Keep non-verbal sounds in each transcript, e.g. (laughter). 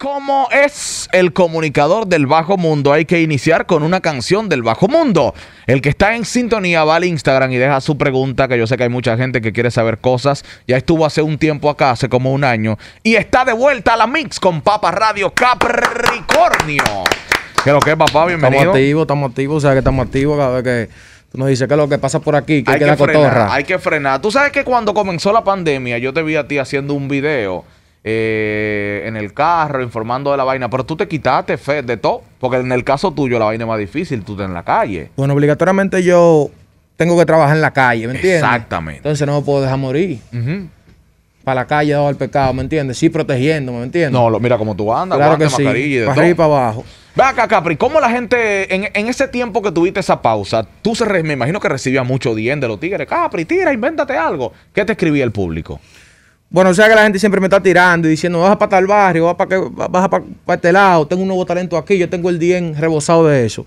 ¿Cómo es el comunicador del bajo mundo? Hay que iniciar con una canción del bajo mundo. El que está en sintonía va al Instagram y deja su pregunta, que yo sé que hay mucha gente que quiere saber cosas. Ya estuvo hace un tiempo acá, hace como un año. Y está de vuelta a la Mix con Papa Radio Capricornio. ¿Qué lo que es, papá? Bienvenido. Estamos activos, estamos activos. O sea, que estamos activos que... Tú nos dices que lo que pasa por aquí, que hay, que, frenar, Hay que frenar. Tú sabes que cuando comenzó la pandemia, yo te vi a ti haciendo un video eh, en el carro, informando de la vaina, pero tú te quitaste de todo, porque en el caso tuyo la vaina es más difícil, tú estás en la calle. Bueno, obligatoriamente yo tengo que trabajar en la calle, ¿me entiendes? Exactamente. Entonces no me puedo dejar morir. Para la calle dado al pecado, ¿me entiendes? Sí, protegiéndome, ¿me entiendes? No, mira cómo tú andas, claro mascarilla Para arriba para abajo. Ve acá, Capri, ¿cómo la gente, en, ese tiempo que tuviste esa pausa, tú se, me imagino que recibía mucho dinero. de los tigres, Capri, tira, invéntate algo. ¿Qué te escribía el público? Bueno, o sea que la gente siempre me está tirando y diciendo, baja para tal barrio, baja para, baja para, este lado, tengo un nuevo talento aquí, yo tengo el 10 rebosado de eso.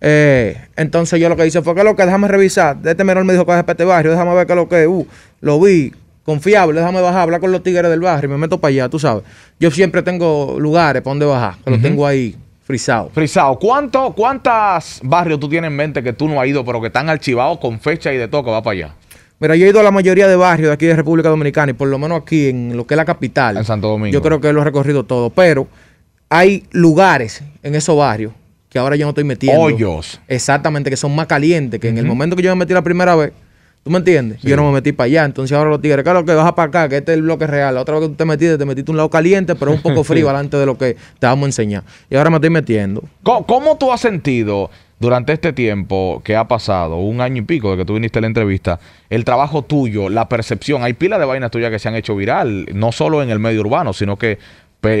Eh, entonces yo lo que hice fue que lo que déjame revisar. De Este menor me dijo que es para este barrio, déjame ver qué lo que uh, lo vi, confiable, déjame bajar, hablar con los tigres del barrio, me meto para allá, tú sabes. Yo siempre tengo lugares para donde bajar, que tengo ahí frisado. Frisado. ¿Cuántos ¿Cuántas barrios tú tienes en mente que tú no has ido, pero que están archivados con fecha y de todo que va para allá? Mira, yo he ido a la mayoría de barrios de aquí de República Dominicana y por lo menos aquí en lo que es la capital. En Santo Domingo. Yo creo que lo he recorrido todo, pero hay lugares en esos barrios que ahora yo no estoy metiendo. Hoyos. Exactamente, que son más calientes, que en el momento que yo me metí la primera vez, ¿tú me entiendes? Yo no me metí para allá, entonces ahora los tigres, claro que vas para acá, que este es el bloque real. La otra vez que tú te metiste, te metiste un lado caliente, pero un poco (laughs) frío adelante de lo que te vamos a enseñar. Y ahora me estoy metiendo. cómo tú has sentido? durante este tiempo que ha pasado, un año y pico de que tú viniste a la entrevista, el trabajo tuyo, la percepción, hay pilas de vainas tuyas que se han hecho viral, no solo en el medio urbano, sino que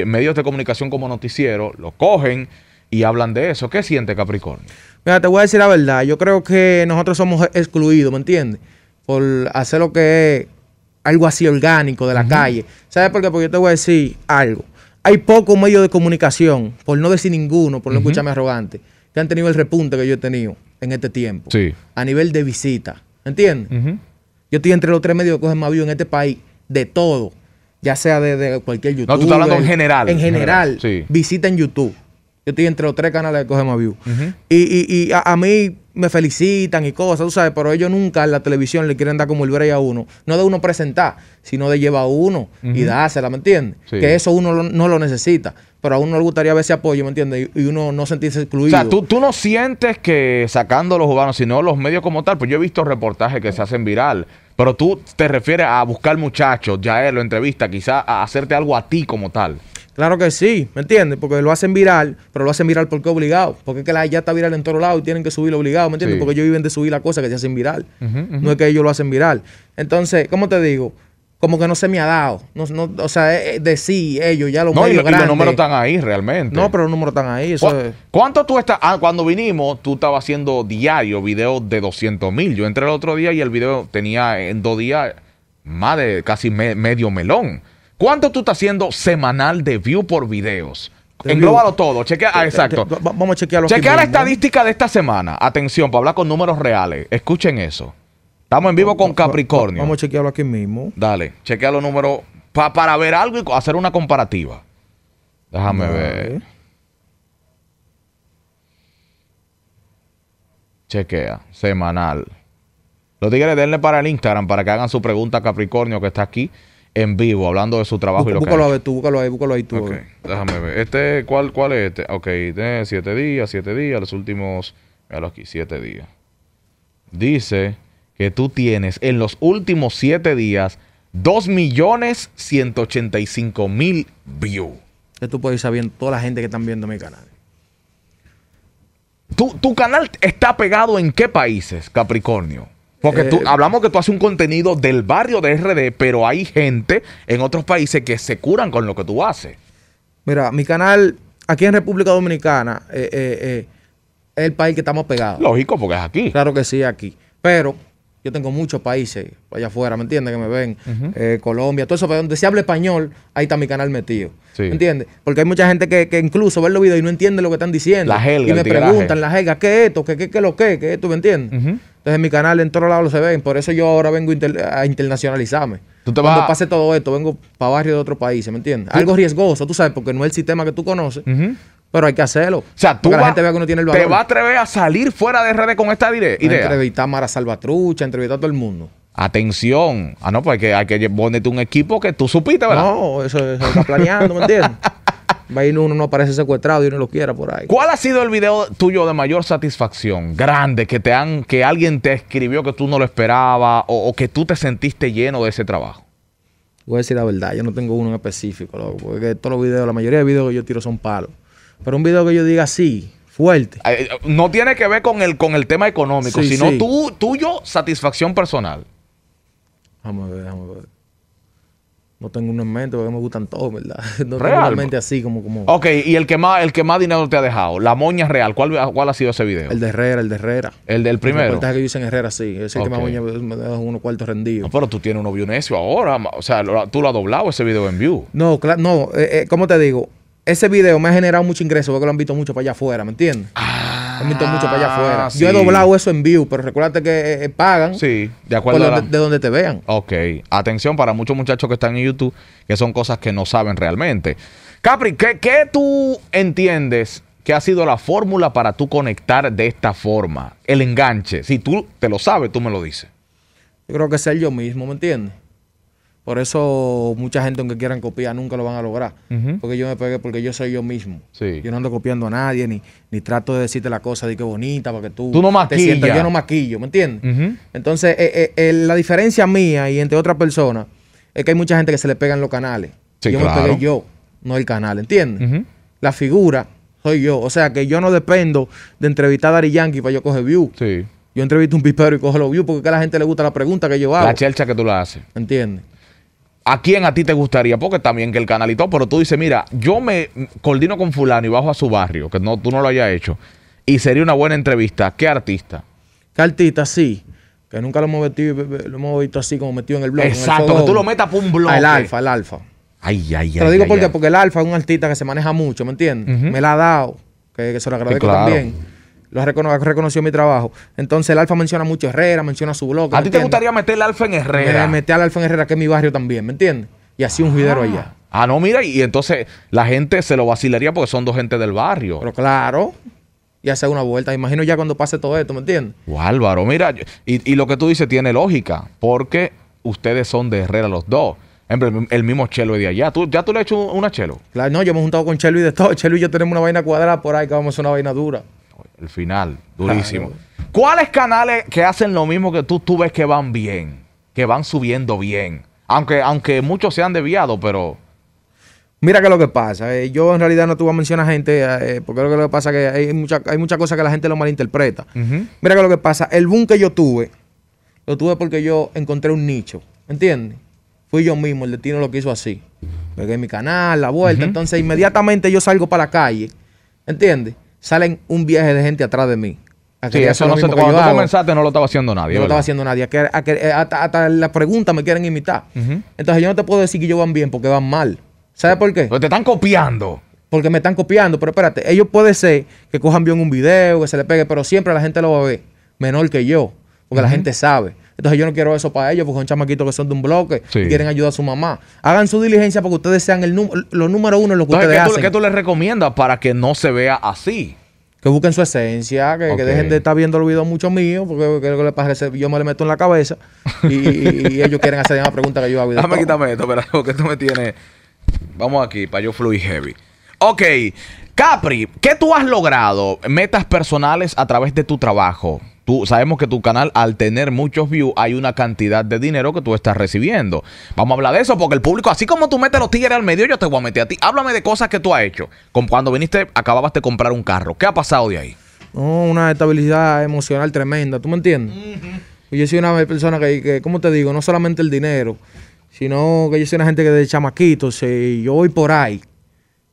medios de comunicación como noticiero lo cogen y hablan de eso. ¿Qué siente Capricornio? Mira, te voy a decir la verdad, yo creo que nosotros somos excluidos, ¿me entiendes? Por hacer lo que es algo así orgánico de la calle. ¿Sabes por qué? Porque yo te voy a decir algo. Hay pocos medios de comunicación, por no decir ninguno, por no escucharme arrogante, que han tenido el repunte que yo he tenido en este tiempo. Sí. A nivel de visita. ¿Entiendes? Yo estoy entre los tres medios que cogen más en este país de todo. Ya sea de, cualquier YouTube. No, tú estás hablando en general. En general. sí. Visita en YouTube. Yo estoy entre los tres canales que cogen más views. Y, y, y a, a, mí, me felicitan y cosas, tú sabes, pero ellos nunca en la televisión le quieren dar como el break a uno. No de uno presentar, sino de llevar a uno y dársela, ¿me entiendes? Que eso uno no lo necesita, pero a uno le gustaría ver ese apoyo, ¿me entiendes? Y, uno no sentirse excluido. O sea, ¿tú, tú no sientes que sacando a los cubanos, sino los medios como tal, pues yo he visto reportajes que se hacen viral. Pero tú te refieres a buscar muchachos, ya él lo entrevista, quizá a hacerte algo a ti como tal. Claro que sí, ¿me entiendes? Porque lo hacen viral, pero lo hacen viral porque obligado. Porque es que la ya está viral en todos lados y tienen que subirlo obligado, ¿me entiendes? Porque ellos viven de subir la cosa, que se hacen viral. No es que ellos lo hacen viral. Entonces, ¿cómo te digo? como que no se me ha dado. No, o sea, de sí, ellos ya lo. no, y, lo, los números están ahí realmente. No, pero los números están ahí. ¿Cuánto tú estás? Ah, cuando vinimos, tú estabas haciendo diario videos de 200 mil. Yo entré el otro día y el video tenía en dos días más de casi medio melón. ¿Cuánto tú estás haciendo semanal de view por videos? Englóbalo todo, chequea, ah, exacto. Vamos a chequearlo. Chequea la ¿eh? estadística de esta semana. Atención, para hablar con números reales. Escuchen eso. Estamos en vivo con Capricornio. Vamos a chequearlo aquí mismo. Dale, chequea los números para ver algo y hacer una comparativa. Déjame ver. Chequea, semanal. Los tigres denle para el Instagram para que hagan su pregunta a Capricornio que está aquí en vivo hablando de su trabajo y búscalo tú, búscalo ahí, búscalo ahí tú. Okay. Déjame ver. Este, ¿cuál, ¿Cuál es este? Ok, tiene siete días, siete días, los últimos, míralo aquí, siete días. Dice que tú tienes en los últimos siete días 2.185.000 views. Esto tú puedes ir sabiendo toda la gente que están viendo mi canal. ¿Tu, ¿Tu canal está pegado en qué países, Capricornio? Porque tú, eh, hablamos que tú haces un contenido del barrio de RD, pero hay gente en otros países que se curan con lo que tú haces. Mira, mi canal aquí en República Dominicana eh, eh, es el país que estamos pegados. Lógico, porque es aquí. Claro que sí, aquí. Pero yo tengo muchos países allá afuera, ¿me entiendes? Que me ven. Colombia, todo eso. Pero donde se habla español, ahí está mi canal metido. Sí. ¿Me entiendes? Porque hay mucha gente que, incluso ve los videos y no entiende lo que están diciendo. La y me preguntan, la jega, ¿qué es esto? ¿Qué, qué, lo que? ¿Qué es esto? ¿Me entiendes? Entonces en mi canal en todos lados se ven. Por eso yo ahora vengo a internacionalizarme. Tú te Cuando pase todo esto, vengo para barrios de otro país ¿me entiendes? Algo riesgoso, tú sabes, porque no es el sistema que tú conoces. Pero hay que hacerlo. O sea, tú. la gente vea que uno tiene el Te vas a atrever a salir fuera de redes con esta idea. A entrevistar a Mara Salvatrucha, entrevistar a todo el mundo. Atención. Ah, no, pues que, hay que ponerte un equipo que tú supiste, ¿verdad? No, eso, se está planeando, ¿me entiendes? (laughs) Va uno, uno no aparece secuestrado y uno lo quiera por ahí. ¿Cuál ha sido el video tuyo de mayor satisfacción? Grande, que te han, que alguien te escribió que tú no lo esperabas o, que tú te sentiste lleno de ese trabajo. Voy a decir la verdad, yo no tengo uno en específico, porque todos los videos, la mayoría de videos que yo tiro son palos. Pero un video que yo diga así, fuerte. No tiene que ver con el, con el tema económico, sino tuyo satisfacción personal. Vamos a ver, vamos a ver. No tengo uno en mente porque me gustan todos, ¿verdad? (laughs) No así como, como. Ok, y el que más, el que más dinero te ha dejado, la moña real, ¿cuál, cuál ha sido ese video? El de Herrera, el de Herrera. El del primero. El que yo Herrera, sí. Es el que más moña me deja unos cuartos rendidos. No, pero tú tienes uno view necio ahora. O sea, tú lo has doblado ese video en view. No, claro, no, eh, eh, ¿cómo te digo? Ese video me ha generado mucho ingreso porque lo han visto mucho para allá afuera, ¿me entiendes? Ah para ah, Yo he doblado eso en view, pero recuérdate que eh, pagan. de de, donde te vean. Ok. Atención para muchos muchachos que están en YouTube, que son cosas que no saben realmente. Capri, ¿qué, qué tú entiendes que ha sido la fórmula para tú conectar de esta forma? El enganche. Si tú te lo sabes, tú me lo dices. Yo creo que ser yo mismo, ¿me entiendes? Por eso mucha gente aunque quieran copiar nunca lo van a lograr. Porque yo me pegué, porque yo soy yo mismo. Yo no ando copiando a nadie, ni, ni trato de decirte la cosa de que bonita, para que tú, tú no te sientas, yo no maquillo, ¿me entiendes? Entonces, eh, eh, eh, la diferencia mía y entre otras personas es que hay mucha gente que se le pegan los canales. yo me pegué yo, no el canal, ¿entiendes? La figura soy yo. O sea que yo no dependo de entrevistar a Dari Yankee para yo coger views. Yo entrevisto a un pipero y cojo los views porque a la gente le gusta la pregunta que yo hago. La chelcha que tú la haces. ¿Entiendes? ¿A quién a ti te gustaría? Porque también que el canalito, pero tú dices, mira, yo me coordino con fulano y bajo a su barrio, que no, tú no lo hayas hecho, y sería una buena entrevista. ¿Qué artista? ¿Qué artista? Sí. Que nunca lo hemos, metido, lo hemos visto así como metido en el blog. Exacto, que tú lo metas por un blog. El alfa, el alfa. Ay, ay, ay. Te lo digo porque, porque el alfa es un artista que se maneja mucho, ¿me entiendes? Me la ha dado, que, se lo agradezco también lo recono reconoció mi trabajo. Entonces el Alfa menciona mucho Herrera, menciona su blog. ¿A ti te gustaría meter el Alfa en Herrera? meter al Alfa en Herrera, que es mi barrio también, ¿me entiendes? Y así un judero ah. allá. Ah, no, mira, y entonces la gente se lo vacilaría porque son dos gente del barrio. Pero claro y hace una vuelta. Imagino ya cuando pase todo esto, ¿me entiendes? Álvaro, mira, y, lo que tú dices tiene lógica, porque ustedes son de Herrera los dos. Hombre, el mismo Chelo de allá. ¿Tú, ¿Ya tú le has hecho una Chelo? Claro, no, yo me he juntado con Chelo y de todo. Chelo y yo tenemos una vaina cuadrada por ahí que vamos a hacer una vaina dura. El final, durísimo. ¿Cuáles canales que hacen lo mismo que tú, tú ves que van bien? Que van subiendo bien. Aunque, aunque muchos se han desviado, pero... Mira que lo que pasa, eh, yo en realidad no te voy a gente, eh, eh, porque lo que, lo pasa es que hay muchas hay mucha cosas que la gente lo malinterpreta. Mira que lo que pasa, el boom que yo tuve, lo tuve porque yo encontré un nicho, ¿entiendes? Fui yo mismo, el destino lo que hizo así. Pegué mi canal, la vuelta, entonces inmediatamente yo salgo para la calle, ¿entiendes? salen un viaje de gente atrás de mí. sí, eso no se, cuando tú comenzaste no lo estaba haciendo nadie. No lo estaba haciendo nadie. Eh, hasta, la pregunta me quieren imitar. Entonces yo no te puedo decir que ellos van bien porque van mal. ¿Sabes por qué? Porque te están copiando. Porque me están copiando, pero espérate, ellos puede ser que cojan bien un video, que se le pegue, pero siempre la gente lo va a ver menor que yo, porque la gente sabe. Entonces yo no quiero eso para ellos porque son chamaquitos que son de un bloque y quieren ayudar a su mamá. Hagan su diligencia para que ustedes sean el los número uno en lo que ustedes ¿qué tú, ¿Qué tú les recomiendas para que no se vea así? que busquen su esencia, que, dejen de estar viendo el video mucho mío porque yo me le meto en la cabeza y, ellos quieren hacer una pregunta que yo hago. Dame, quítame esto, pero que tú me tienes. Vamos aquí, para yo fluir heavy. Ok, Capri, ¿qué tú has logrado? Metas personales a través de tu trabajo sabemos que tu canal, al tener muchos views, hay una cantidad de dinero que tú estás recibiendo. Vamos a hablar de eso, porque el público, así como tú metes los tigres al medio, yo te voy a meter a ti. Háblame de cosas que tú has hecho. cuando viniste, acababas de comprar un carro. ¿Qué ha pasado de ahí? una estabilidad emocional tremenda, ¿tú me entiendes? Yo soy una persona que, que, ¿cómo te digo? No solamente el dinero, sino que yo soy una gente que de chamaquitos, yo voy por ahí,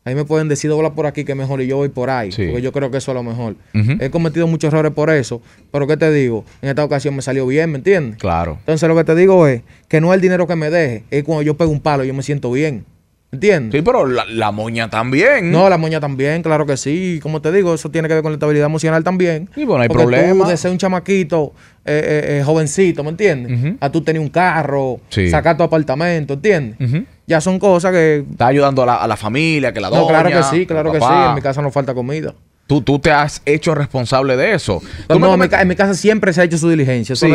Ahí me pueden decir dobla por aquí que mejor y yo voy por ahí. Porque yo creo que eso es lo mejor. He cometido muchos errores por eso. Pero ¿qué te digo? En esta ocasión me salió bien, ¿me entiendes? Claro. Entonces lo que te digo es que no es el dinero que me deje. Es cuando yo pego un palo yo me siento bien. ¿Entiendes? Sí, pero la, moña también. No, la moña también, claro que sí. Como te digo, eso tiene que ver con la estabilidad emocional también. Y bueno, hay problemas. problema. de ser un chamaquito eh, eh, eh, jovencito, ¿me entiendes? A tú tener un carro, sacar tu apartamento, ¿entiendes? Ajá ya son cosas que... está ayudando a la, familia, que la doña, No, claro que sí, claro que sí. En mi casa no falta comida. Tú, tú te has hecho responsable de eso. no, en mi casa siempre se ha hecho su diligencia. sí,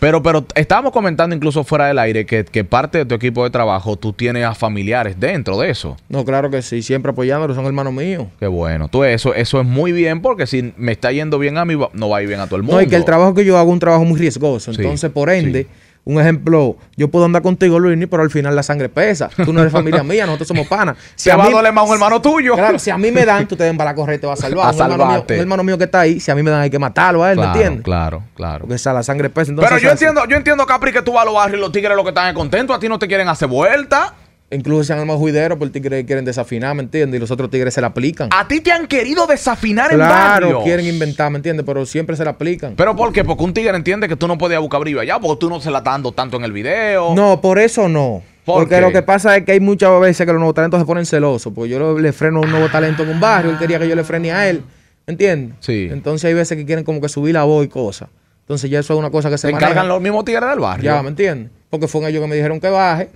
Pero, pero estábamos comentando incluso fuera del aire que, parte de tu equipo de trabajo tú tienes a familiares dentro de eso. No, claro que sí. Siempre apoyándolo son hermanos míos. Qué bueno. Tú, eso, eso es muy bien porque si me está yendo bien a mí, no va a ir bien a todo el mundo. No, y que el trabajo que yo hago es un trabajo muy riesgoso. Entonces, por ende... Un ejemplo, yo puedo andar contigo, Luis, pero al final la sangre pesa. Tú no eres familia mía, nosotros somos panas. (laughs) Si te a a más un hermano tuyo. Claro, si a mí me dan, (laughs) tú te den para correr te va a salvar. A un, hermano mío, un hermano mío que está ahí, si a mí me dan, hay que matarlo a él, ¿me entiendes? Claro, claro. Porque esa la sangre pesa. Entonces, pero yo entiendo, yo entiendo, Capri, que tú vas a los barrios y los tigres los que están contentos, a ti no te quieren hacer vuelta. Incluso se han armado juideros por quieren desafinar, ¿me entiendes? Y los otros tigres se la aplican. A ti te han querido desafinar claro, en Claro. quieren inventar, ¿me entiendes? Pero siempre se la aplican. ¿Pero por qué? Porque un tigre entiende que tú no podías buscar brillo allá, porque tú no se la estás dando tanto en el video. No, por eso no. porque lo que pasa es que hay muchas veces que los nuevos talentos se ponen celosos. porque yo le freno a un nuevo talento en un barrio, él quería que yo le frene a él. ¿Me entiendes? Sí. Entonces hay veces que quieren como que subir la voz y cosas. Entonces ya eso es una cosa que se, se encargan los mismos tigres del barrio. Ya, ¿me entiendes? porque fue ellos que me dijeron que baje,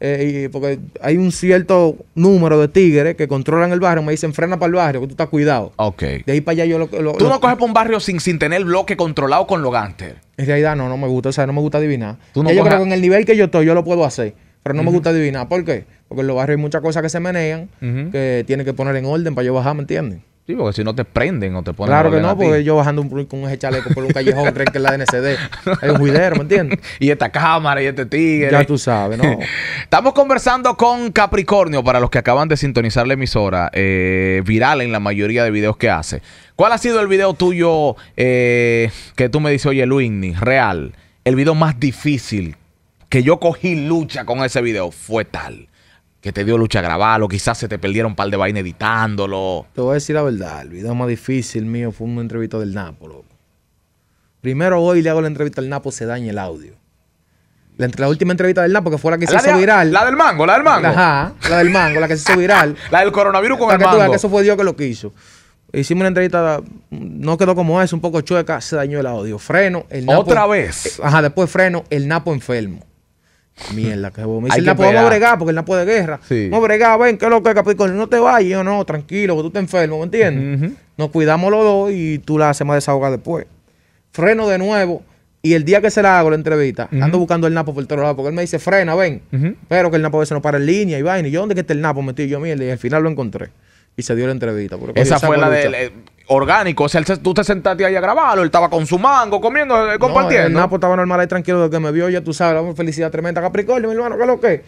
eh, y porque hay un cierto número de tigres que controlan el barrio, me dicen frena para el barrio, que tú estás cuidado. Ok. De ahí para allá yo lo... tú no coges para un barrio sin, sin tener bloque controlado con los gánster. En realidad no, no me gusta, o sea, no me gusta adivinar. yo creo que en el nivel que yo estoy yo lo puedo hacer, pero no me gusta adivinar. ¿Por qué? Porque en los barrios hay muchas cosas que se menean, que tienen que poner en orden para yo bajar, ¿me entiendes? Sí, porque si no te prenden o te ponen. Claro que no, porque yo bajando un, con ese chaleco por un callejón creen que es la NCD. Hay un juidero, ¿me entiendes? (laughs) y esta cámara y este tigre. Ya tú sabes, ¿no? (laughs) Estamos conversando con Capricornio para los que acaban de sintonizar la emisora, eh, viral en la mayoría de videos que hace. ¿Cuál ha sido el video tuyo eh, que tú me dices, oye, Luigny, real? El video más difícil que yo cogí lucha con ese video fue tal que te dio lucha grabarlo, quizás se te perdieron un par de vainas editándolo. Te voy a decir la verdad, el video más difícil mío fue una entrevista del Napo, loco. Primero hoy le hago la entrevista al Napo, se daña el audio. La, última entrevista del Napo, que fue la que se hizo viral. La del mango, la del mango. Ajá, la del mango, la que se hizo viral. (laughs) la del coronavirus con el que, mango. Que eso fue Dios que lo quiso. Hicimos una entrevista, no quedó como es, un poco chueca, se dañó el audio. Freno, el Napo. ¿Otra vez? Ajá, después freno, el Napo enfermo. Mierda, que vos me dice, la podemos bregar porque él no de guerra. Sí. No bregar, ven, que lo que no te vayas. Yo no, tranquilo, que tú te enfermo, ¿me entiendes? Nos cuidamos los dos y tú la haces más desahogar después. Freno de nuevo. Y el día que se la hago la entrevista, ando buscando el Napo por todos lados, porque él me dice, frena, ven. Pero que el Napo se veces no para en línea y vaina. Y yo, ¿dónde que está el Napo metido? Yo, mierda, y al final lo encontré. Y se dio la entrevista. Esa fue la de orgánico. O sea, tú te sentaste ahí a grabarlo, él estaba con su mango, comiendo, eh, compartiendo. No, el estaba normal ahí tranquilo desde que me vio, ya tú sabes, felicidad tremenda. Capricornio, mi hermano, ¿qué es lo que?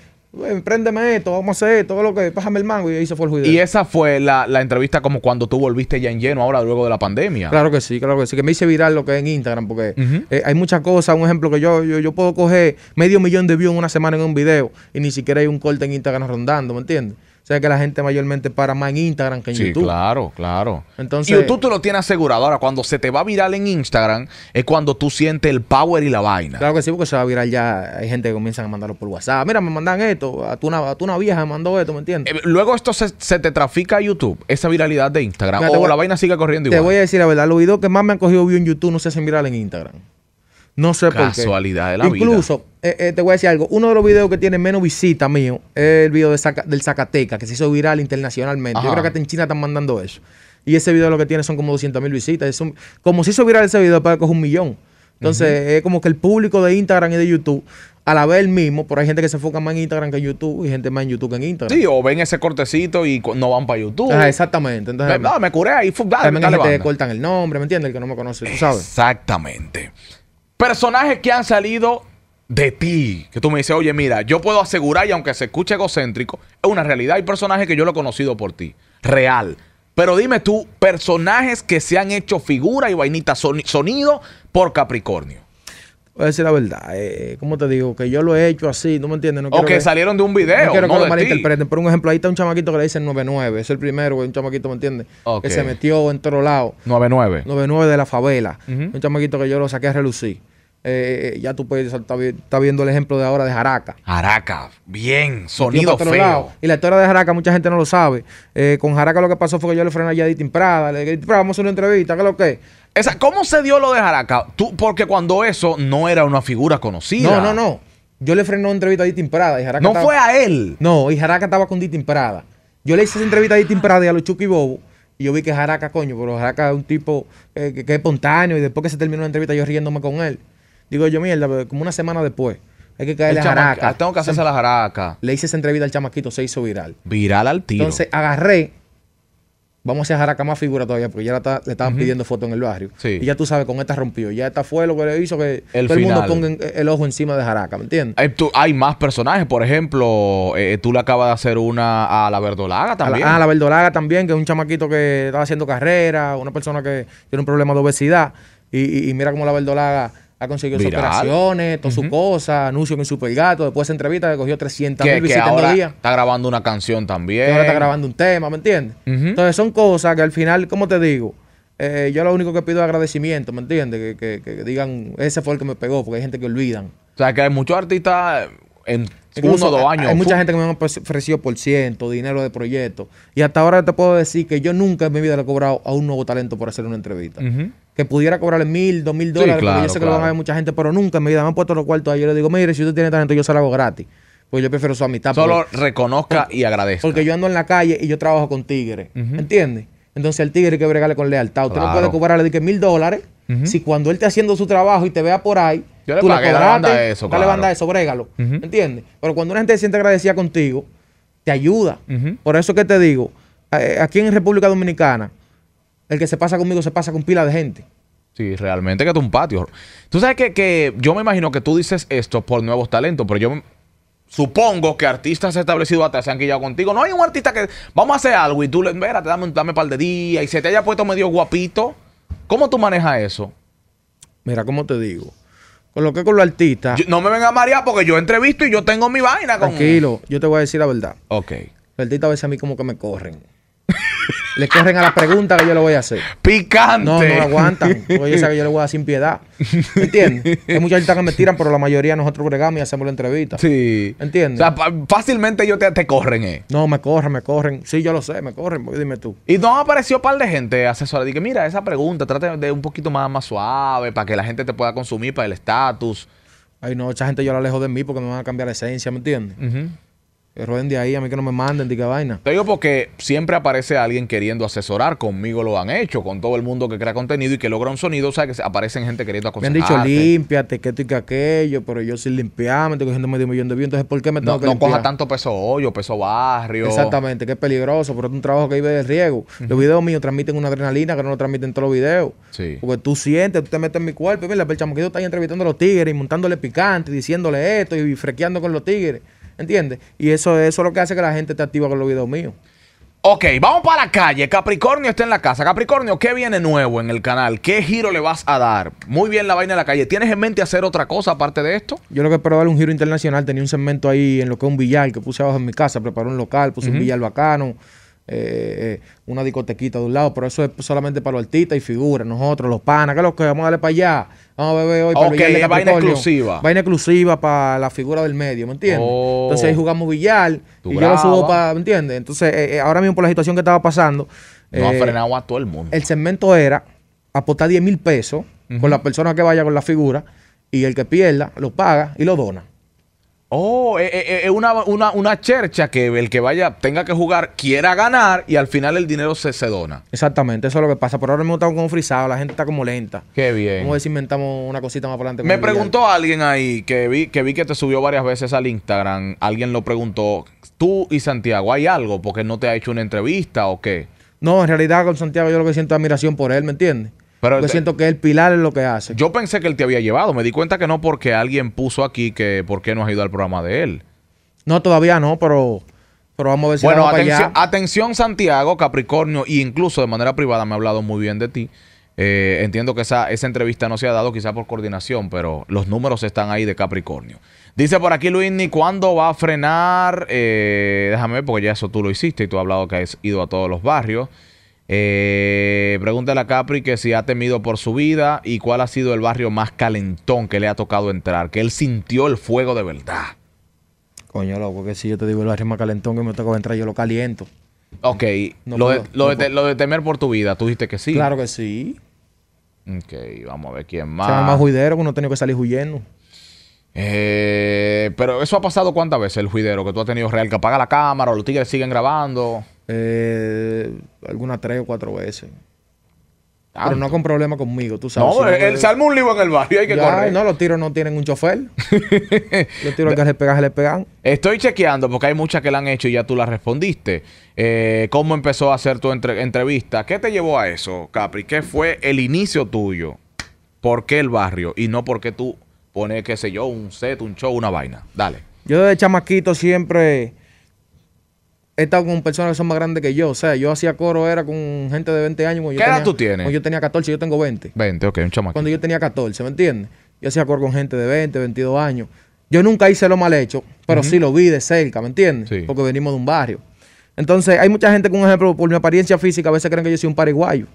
Préndeme esto, vamos a hacer esto, ¿qué lo que? Pásame el mango y ahí se fue el juicio. Y esa fue la, entrevista como cuando tú volviste ya en lleno ahora luego de la pandemia. Claro que sí, claro que sí, que me hice viral lo que es en Instagram porque eh, hay muchas cosas, un ejemplo que yo, yo, yo puedo coger medio millón de views en una semana en un video y ni siquiera hay un corte en Instagram rondando, ¿me entiendes? sea que la gente mayormente para más en Instagram que en sí, claro, claro. Entonces, YouTube tú lo tienes asegurado. Ahora, cuando se te va a viral en Instagram, es cuando tú sientes el power y la vaina. Claro que sí, porque se va a viral ya. Hay gente que comienza a mandarlo por WhatsApp. Mira, me mandan esto. A tu una, vieja me mandó esto, ¿me entiendes? Eh, luego esto se, te trafica a YouTube, esa viralidad de Instagram. o la vaina sigue corriendo igual. Te voy a decir la verdad, los videos que más me han cogido view en YouTube no se hacen viral en Instagram. No sé por qué. Casualidad de la vida. Incluso, eh, eh, te voy a decir algo. Uno de los videos que tiene menos visitas mío es el video del Zacateca, que se hizo viral internacionalmente. Yo creo que hasta en China están mandando eso. Y ese video lo que tiene son como 200 mil visitas. Es como como se hizo viral ese video, para coger un millón. Entonces, es como que el público de Instagram y de YouTube, a la vez el mismo, pero hay gente que se enfoca más en Instagram que en YouTube y gente más en YouTube que en Instagram. Sí, o ven ese cortecito y no van para YouTube. exactamente. Entonces, no, me curé ahí, fútbol. También que cortan el nombre, ¿me entiendes? El que no me conoce, tú sabes. Exactamente. Personajes que han salido de ti, que tú me dices, oye, mira, yo puedo asegurar, y aunque se escuche egocéntrico, es una realidad. Hay personajes que yo lo he conocido por ti, real. Pero dime tú, personajes que se han hecho figura y vainita sonido por Capricornio. Voy a decir la verdad, eh, eh, ¿cómo te digo? Que yo lo he hecho así, no me entiendes? o que, salieron de un video. No quiero Por un ejemplo, ahí está un chamaquito que le dicen 99, es el primero, un chamaquito, ¿me entiendes? Que se metió en todos lados. 99. 99 de la favela. Un chamaquito que yo lo saqué a relucir. Eh, ya tú puedes estar viendo el ejemplo de ahora de Jaraca. Jaraca, bien, sonido feo. Y la historia de Jaraca, mucha gente no lo sabe. Eh, con Jaraca lo que pasó fue que yo le frené a Yaditin Prada. Le dije, vamos a hacer una entrevista, ¿qué es lo que Esa, ¿Cómo se dio lo de Jaraca? Tú, porque cuando eso no era una figura conocida. No, no, no. Yo le frené una entrevista a Ditin Prada. no fue a él. No, y Jaraca estaba con Ditin Prada. Yo le hice esa entrevista a Ditin Prada y a los Chucky Bobo. Y yo vi que Jaraca, coño, pero Jaraca es un tipo eh, que, es espontáneo. Y después que se terminó la entrevista, yo riéndome con él. Digo yo, mierda, como una semana después. Hay que caerle a jaraca. Ah, tengo que hacerse la jaraca. Le hice esa entrevista al chamaquito, se hizo viral. Viral al tiro. Entonces agarré vamos a hacer jaraca más figura todavía, porque ya le estaban pidiendo foto en el barrio. Y ya tú sabes, con esta rompió. Ya esta fue lo que le hizo que el todo el mundo ponga el ojo encima de jaraca, ¿me entiendes? Hay, más personajes, por ejemplo, eh, eh, tú le acabas de hacer una a la verdolaga también. A la, ah, la, verdolaga también, que es un chamaquito que estaba haciendo carrera, una persona que tiene un problema de obesidad. y mira cómo la verdolaga ha conseguido sus operaciones, todas sus cosas, anuncio en Super Gato, después de esa entrevista que cogió 300 mil visitas que día Está grabando una canción también. ahora está grabando un tema, ¿me entiendes? Entonces son cosas que al final, ¿cómo te digo? Eh, yo lo único que pido es agradecimiento, ¿me entiendes? Que, que, digan, ese fue el que me pegó, porque hay gente que olvidan. O sea, que hay muchos artistas en uno o dos años. Hay mucha gente que me han ofrecido por ciento, dinero de proyecto. Y hasta ahora te puedo decir que yo nunca en mi vida le he cobrado a un nuevo talento por hacer una entrevista. Que pudiera cobrarle mil, dos mil dólares, porque yo sé que lo van a ver mucha gente, pero nunca en mi vida me han puesto los cuartos ahí. Yo le digo, mire, si usted tiene talento, yo se lo hago gratis. Pues yo prefiero su amistad. Solo reconozca y agradezca. Porque yo ando en la calle y yo trabajo con tigres. ¿Entiendes? Entonces el tigre hay que bregarle con lealtad. Usted no puede cobrarle de que mil dólares si cuando él está haciendo su trabajo y te vea por ahí yo le tú la cobraste, dale banda eso, banda eso, brégalo. ¿Me ¿Entiendes? Pero cuando una gente se siente agradecida contigo, te ayuda. Por eso que te digo, eh, aquí en República Dominicana, el que se pasa conmigo se pasa con pila de gente. Sí, realmente que es un patio. Tú sabes que, yo me imagino que tú dices esto por nuevos talentos, pero yo supongo que artistas establecidos hasta se han quillado contigo. No hay un artista que vamos a hacer algo y tú le, te dame, dame un par de días y se te haya puesto medio guapito. ¿Cómo tú manejas eso? Mira, ¿cómo te digo? Con lo que con los artistas. no me venga a marear porque yo entrevisto y yo tengo mi vaina con. Tranquilo, yo te voy a decir la verdad. Ok. Los artistas a veces a mí como que me corren. Le corren a la pregunta que yo le voy a hacer. Picante. No, no aguantan. Oye, que yo le voy a sin piedad. ¿Entiendes? Hay mucha gente que me tiran, pero la mayoría nosotros bregamos y hacemos la entrevista. Sí. ¿Entiendes? O sea, fácilmente ellos te, te, corren, ¿eh? No, me corren, me corren. Sí, yo lo sé, me corren. Pues, dime tú. Y no apareció un par de gente asesora. Dije, mira, esa pregunta, trate de un poquito más, suave para que la gente te pueda consumir, para el estatus. Ay, no, esa gente yo la alejo de mí porque me van a cambiar la esencia, ¿me entiendes? Que eh, rueden de ahí, a mí que no me manden, de qué vaina. Te digo porque siempre aparece alguien queriendo asesorar. Conmigo lo han hecho, con todo el mundo que crea contenido y que logra un sonido. O sea, que aparecen gente queriendo aconsejar. Me han dicho, límpiate, que esto y que aquello, pero yo sin limpiarme, tengo cogiendo medio millón de views. Entonces, ¿por qué me tengo no, que No coja tanto peso hoyo, peso barrio. Exactamente, que es peligroso, pero es un trabajo que vive de riego. Los videos míos transmiten una adrenalina que no lo transmiten todos los videos. Porque tú sientes, tú te metes en mi cuerpo. Y mira, el chamoquito está ahí entrevistando a los tigres y montándole picante, diciéndole esto y frequeando con los tigres. ¿Entiendes? Y eso, eso es lo que hace que la gente te activa con los videos míos. Ok, vamos para la calle. Capricornio está en la casa. Capricornio, ¿qué viene nuevo en el canal? ¿Qué giro le vas a dar? Muy bien la vaina en la calle. ¿Tienes en mente hacer otra cosa aparte de esto? Yo lo que espero dar un giro internacional. Tenía un segmento ahí en lo que es un billar que puse abajo en mi casa. preparó un local, puse un billar bacano. Eh, eh, una discotequita de un lado, pero eso es solamente para los artistas y figuras, nosotros, los panas, que los que vamos a darle para allá, vamos a beber hoy para vaina exclusiva. Vaina exclusiva para la figura del medio, ¿me entiendes? Oh. Entonces ahí jugamos billar y yo lo subo para, ¿me entiendes? Entonces eh, eh, ahora mismo por la situación que estaba pasando. No ha frenado a todo el mundo. El segmento era apostar 10 mil pesos con la persona que vaya con la figura y el que pierda lo paga y lo dona. Oh, es eh, eh, eh, una, chercha que el que vaya tenga que jugar quiera ganar y al final el dinero se, se dona. Exactamente, eso es lo que pasa. Por ahora mismo estamos como frisados, la gente está como lenta. Qué bien. Vamos a ver si inventamos una cosita más para adelante. Me preguntó alguien ahí que vi, que vi que te subió varias veces al Instagram. Alguien lo preguntó, tú y Santiago, ¿hay algo? Porque no te ha hecho una entrevista o qué? No, en realidad con Santiago yo lo que siento es admiración por él, ¿me entiendes? Pero yo siento que el pilar es lo que hace. Yo pensé que él te había llevado. Me di cuenta que no porque alguien puso aquí que por qué no has ido al programa de él. No, todavía no, pero, vamos a ver si Bueno, atención, atención Santiago, Capricornio, e incluso de manera privada me ha hablado muy bien de ti. Eh, entiendo que esa, esa entrevista no se ha dado quizá por coordinación, pero los números están ahí de Capricornio. Dice por aquí Luis, ¿ni cuándo va a frenar? Eh, déjame porque ya eso tú lo hiciste y tú has hablado que has ido a todos los barrios. Eh, pregúntale a Capri que si ha temido por su vida y cuál ha sido el barrio más calentón que le ha tocado entrar, que él sintió el fuego de verdad. Coño, loco, que si yo te digo el barrio más calentón que me tocado entrar, yo lo caliento. Ok, lo, de, temer por tu vida, tú dijiste que sí. Claro que sí. Ok, vamos a ver quién más. más uno ha tenido que salir huyendo. Eh, pero eso ha pasado cuántas veces el juidero, que tú has tenido real que apaga la cámara, los tigres siguen grabando. Eh, algunas tres o cuatro veces. Ah, Pero no con problema conmigo, tú sabes. No, el, salmón salmo un libro en el barrio, hay que No, los tiros no tienen un chofer. (laughs) los tiros que le pegan, le pegan. Estoy chequeando porque hay muchas que la han hecho y ya tú la respondiste. Eh, ¿Cómo empezó a hacer tu entrevista? ¿Qué te llevó a eso, Capri? ¿Qué fue el inicio tuyo? ¿Por qué el barrio? Y no porque tú pones, qué sé yo, un set, un show, una vaina. Dale. Yo desde chamaquito siempre he estado con personas que son más grandes que yo. O sea, yo hacía coro era con gente de 20 años. ¿Qué yo edad tenía, tú tienes? yo tenía 14, yo tengo 20. 20, ok, un chamaco. Cuando yo tenía 14, ¿me entiendes? Yo hacía coro con gente de 20, 22 años. Yo nunca hice lo mal hecho, pero sí lo vi de cerca, ¿me entiendes? Sí. Porque venimos de un barrio. Entonces, hay mucha gente que, un ejemplo, por mi apariencia física, a veces creen que yo soy un paraguayo.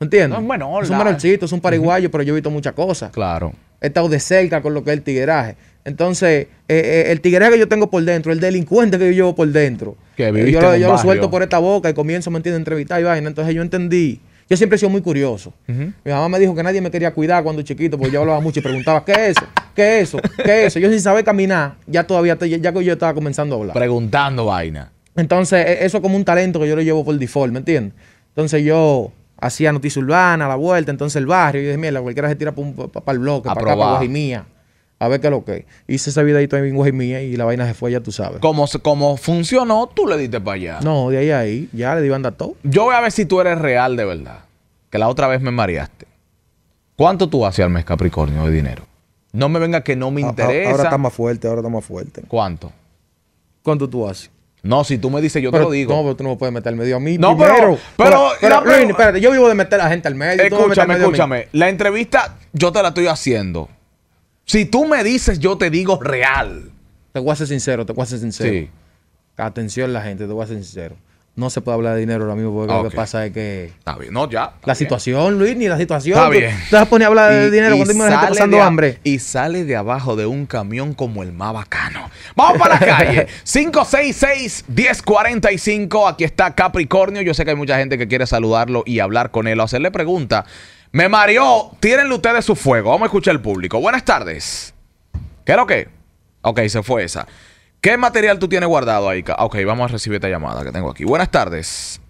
¿Me entiendes? bueno, es un es un paraguayo, pero yo he visto muchas cosas. Claro. He estado de cerca con lo que es el tigueraje. Entonces, eh, eh, el tigueraje que yo tengo por dentro, el delincuente que yo llevo por dentro, que eh, yo, lo, yo suelto por esta boca y comienzo, ¿me entiendes?, entrevistar y vaina. Entonces yo entendí. Yo siempre he sido muy curioso. Mi mamá me dijo que nadie me quería cuidar cuando chiquito, porque yo hablaba mucho y preguntaba, ¿qué es eso? ¿Qué es eso? ¿Qué es eso? Yo sin saber caminar, ya todavía, ya que yo estaba comenzando a hablar. Preguntando vaina. Entonces, e, eso es como un talento que yo lo llevo por default, ¿me entiendes? Entonces yo hacía noticia urbana, la vuelta, entonces el barrio, y dije, mira, cualquiera se tira para el bloque, para acá, para Guajimía. A ver qué es lo que. Hice esa vida ahí en Guajimía y la vaina se fue, ya tú sabes. Como, funcionó, tú le diste para allá. No, de ahí a ahí, ya le di banda todo. Yo voy a ver si tú eres real de verdad. Que la otra vez me mareaste. ¿Cuánto tú haces al mes Capricornio de dinero? No me venga que no me interesa. ahora está más fuerte, ahora está más fuerte. ¿Cuánto? ¿Cuánto tú haces? No, si tú me dices, yo te lo digo. No, pero tú no me puedes meter medio a mí. No, pero. espérate, yo vivo de meter a la gente al medio. Escúchame, escúchame. La entrevista yo te la estoy haciendo. Si tú me dices, yo te digo real. Te voy a ser sincero, te voy a ser sincero. Sí. Atención, la gente, te voy a ser sincero no se puede hablar de dinero ahora mismo porque lo que pasa es que. Está bien, no, ya. La situación, Luis, ni la situación. Está bien. te vas a poner a hablar de dinero cuando gente pasando hambre. Y sale de abajo de un camión como el más bacano. Vamos para la calle. 566-1045. (laughs) Aquí está Capricornio. Yo sé que hay mucha gente que quiere saludarlo y hablar con él o hacerle preguntas. Me mareó. Tírenle ustedes su fuego. Vamos a escuchar al público. Buenas tardes. ¿Qué es lo que? Ok, se fue esa. ¿Qué material tú tienes guardado ahí? Ah, ok, vamos a recibir esta llamada que tengo aquí. Buenas tardes.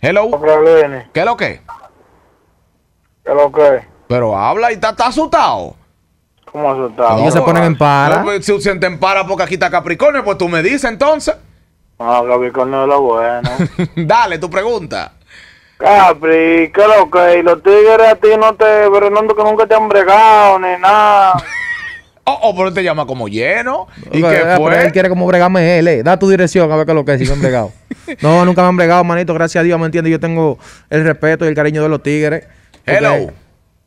Hello. ¿Qué es lo que? ¿Qué es lo que? Pero habla y está asustado. ¿Cómo asustado? ¿Cómo se ponen en para. Pues, si se sienten en para porque aquí está Capricornio, pues tú me dices entonces. Ah, Capricornio es lo bueno. (laughs) Dale, tu pregunta. Capri, ¿qué es lo que? Los tigres a ti no te... Pero que nunca te han bregado ni nada. (laughs) Oh, oh, o por él te llama como lleno. ¿Y que eh, fue? Él quiere como bregarme él. Eh. Da tu dirección a ver qué es lo que es, si me han bregado. (laughs) no, nunca me han bregado, manito. Gracias a Dios, ¿me entiendes? Yo tengo el respeto y el cariño de los tigres. Hello.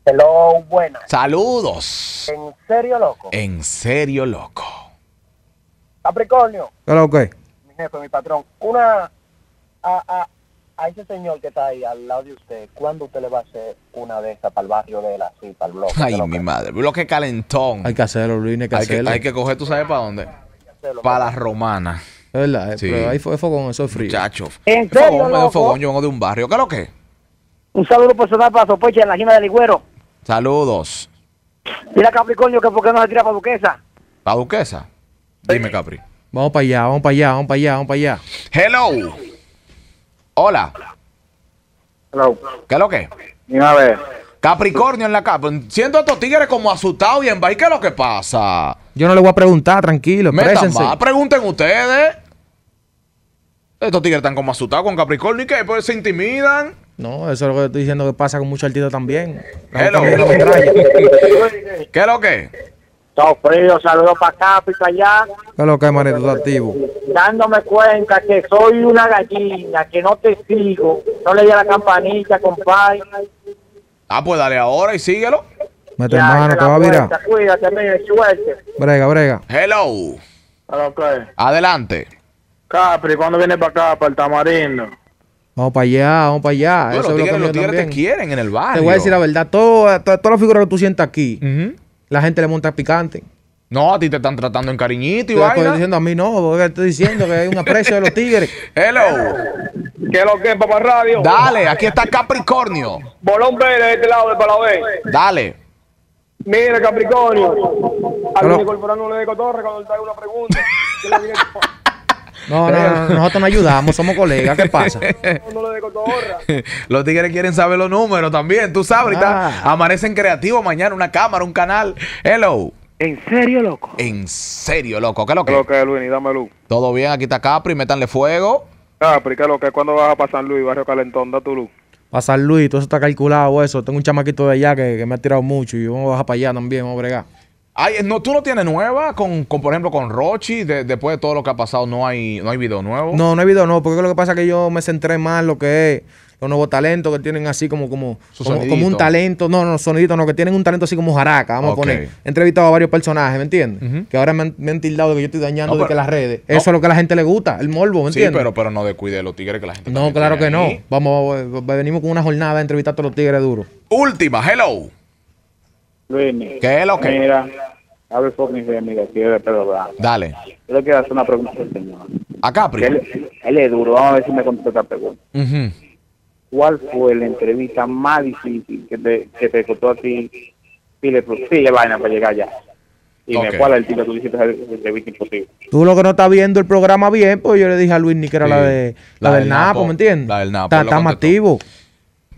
Hello, buenas. Saludos. ¿En serio, loco? En serio, loco. Capricornio. Hello, ok. Mi jefe, mi patrón. Una... a, a ese señor que está ahí al lado de usted, ¿cuándo usted le va a hacer una de esas para el barrio de la sí, para el bloque? Ay, mi madre, bloque calentón. Hay que hacerlo, Luis, hay que hay hay que coger, ¿tú sabes para dónde? Para la romana. verdad, eh, sí. pero ahí fue fogón, eso es frío. Chacho. ¿En serio, fogón, yo vengo de un barrio. ¿Qué es lo que? Un saludo personal para Sopoche en la gima de Ligüero. Saludos. Mira, Capricornio, que por qué no se tira para Duquesa. ¿Para Duquesa? Dime, Capri. Vamos para allá, vamos para allá, vamos para allá, vamos para allá. Hello. Hola. ¿Qué es lo que? a ver. Capricornio en la capa. Siento a estos tigres como asustados y en ¿Qué es lo que pasa? Yo no le voy a preguntar, tranquilo. Más, pregunten ustedes. Estos tigres están como asustados con Capricornio y que pues se intimidan. No, eso es lo que estoy diciendo que pasa con muchos artistas también. (laughs) ¿Qué es lo que? saludos para acá, para allá. es lo que, manito, activo? Dándome cuenta que soy una gallina, que no te sigo. No le di a la campanita, compadre. Ah, pues dale ahora y síguelo. Mete ya, mano, que va a virar. Cuídate, mire, suerte. Brega, brega. Hello. Okay. Adelante. Capri, ¿cuándo vienes para acá, para el tamarindo? Vamos para allá, vamos para allá. Bueno, Eso los tigres, los tigres te quieren en el barrio. Te voy a decir la verdad. Todas toda, toda las figuras que tú sientas aquí, la gente le monta picante. No, a ti te están tratando en cariñito y vaina. Estoy diciendo a mí no, porque estoy diciendo que hay un aprecio de los tigres. (laughs) Hello. ¿Qué es lo que es, papá radio? Dale, aquí está Capricornio. Bolón verde de este lado de Palabé. Dale. Mira, Capricornio. Al no le Cotorre cuando le trae una pregunta. (laughs) No, no, nosotros no ayudamos, somos colegas, ¿qué pasa? (laughs) (laughs) los tigres quieren saber los números también, tú sabes, ahorita ah. amanecen creativos mañana, una cámara, un canal. Hello. ¿En serio, loco? En serio, loco. ¿Qué es lo que? que es, Dame luz. Todo bien, aquí está Capri, métanle fuego. Capri, ¿qué es lo que? ¿Cuándo vas a pasar Luis, Barrio Calentón? Da tu luz. Pasar Luis, todo eso está calculado, eso. Tengo un chamaquito de allá que, que me ha tirado mucho y vamos a bajar para allá también, vamos a bregar no, ¿Tú no tienes nueva? Con, con por ejemplo, con Rochi, después de todo lo que ha pasado, ¿no hay, ¿no hay video nuevo? No, no hay video nuevo, porque lo que pasa es que yo me centré más en lo que es los nuevos talentos que tienen así como como, como, un talento, no, no, sonidito, no, que tienen un talento así como jaraca, vamos a poner. He entrevistado a varios personajes, ¿me entiendes? Que ahora me han, tildado que yo estoy dañando de que las redes. Eso es lo que a la gente le gusta, el morbo, ¿me entiendes? Sí, pero, pero no descuide los tigres que la gente No, claro que no. Vamos, venimos con una jornada de entrevistar a todos los tigres duros. Última, hello. ¿Qué es lo que? Mira, abre Fox de mi de Pedro Dale. Yo le quiero hacer una pregunta al señor. A Capri. Él, es duro, vamos a ver si me contesta esta pregunta. ¿Cuál fue la entrevista más difícil que te, que te costó a ti? Pile, pile vaina para llegar allá. Y me cuál el título, tú dijiste entrevista imposible. Tú lo que no estás viendo el programa bien, pues yo le dije a Luis ni que era la de la, del, Napo, ¿me entiendes? La del Napo. Está, está más activo.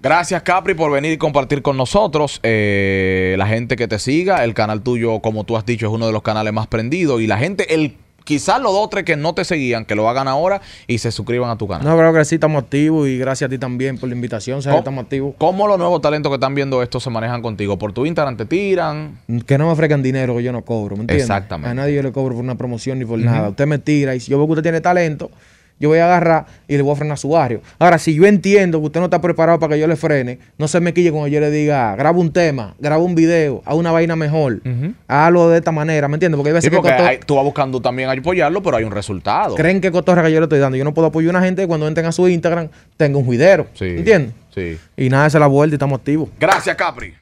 Gracias, Capri, por venir y compartir con nosotros. Eh, la gente que te siga, el canal tuyo, como tú has dicho, es uno de los canales más prendidos. Y la gente, el quizás los dos tres que no te seguían, que lo hagan ahora y se suscriban a tu canal. No, pero que sí, estamos activos y gracias a ti también por la invitación, sabes, estamos activos. ¿Cómo los nuevos talentos que están viendo esto se manejan contigo? ¿Por tu Instagram te tiran? Que no me ofrezcan dinero que yo no cobro, ¿me entiendes? Exactamente. A nadie yo le cobro por una promoción ni por nada. Usted me tira y yo veo que usted tiene talento, yo voy a agarrar y le voy a frenar su barrio. Ahora, si yo entiendo que usted no está preparado para que yo le frene, no se me quille cuando yo le diga, ah, graba un tema, graba un video, haz una vaina mejor, hazlo de esta manera, ¿me entiendes? Porque hay veces tú vas buscando también apoyarlo, pero hay un resultado. Creen que cotorra que yo le estoy dando. Yo no puedo apoyar a una gente que cuando entren a su Instagram tenga un juidero. ¿Me ¿Entiendes? Sí. Y nada, se la vuelta y estamos activos. Gracias, Capri.